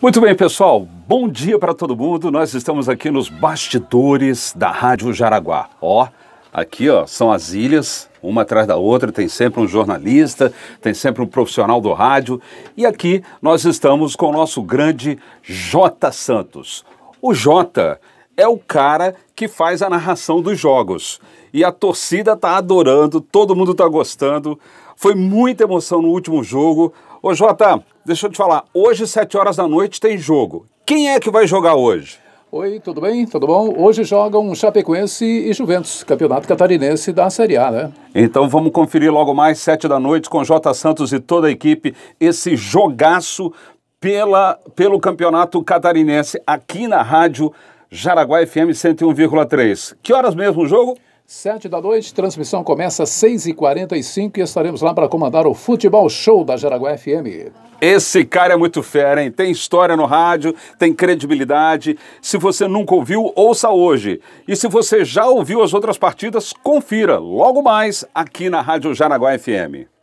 Muito bem, pessoal. Bom dia para todo mundo. Nós estamos aqui nos bastidores da Rádio Jaraguá. Ó, aqui ó, são as ilhas, uma atrás da outra, tem sempre um jornalista, tem sempre um profissional do rádio. E aqui nós estamos com o nosso grande Jota Santos. O Jota, é o cara que faz a narração dos jogos. E a torcida tá adorando, todo mundo tá gostando. Foi muita emoção no último jogo. Ô Jota, deixa eu te falar, hoje, 7 horas da noite, tem jogo. Quem é que vai jogar hoje? Oi, tudo bem? Tudo bom? Hoje jogam Chapecoense e Juventus, campeonato catarinense da Série A, né? Então vamos conferir logo mais, sete da noite, com Jota Santos e toda a equipe, esse jogaço pela, pelo campeonato catarinense aqui na Rádio Jaraguá FM 101,3. Que horas mesmo o jogo? Sete da noite, transmissão começa às 6h45 e estaremos lá para comandar o Futebol Show da Jaraguá FM. Esse cara é muito fera, hein? Tem história no rádio, tem credibilidade. Se você nunca ouviu, ouça hoje. E se você já ouviu as outras partidas, confira logo mais aqui na Rádio Jaraguá FM.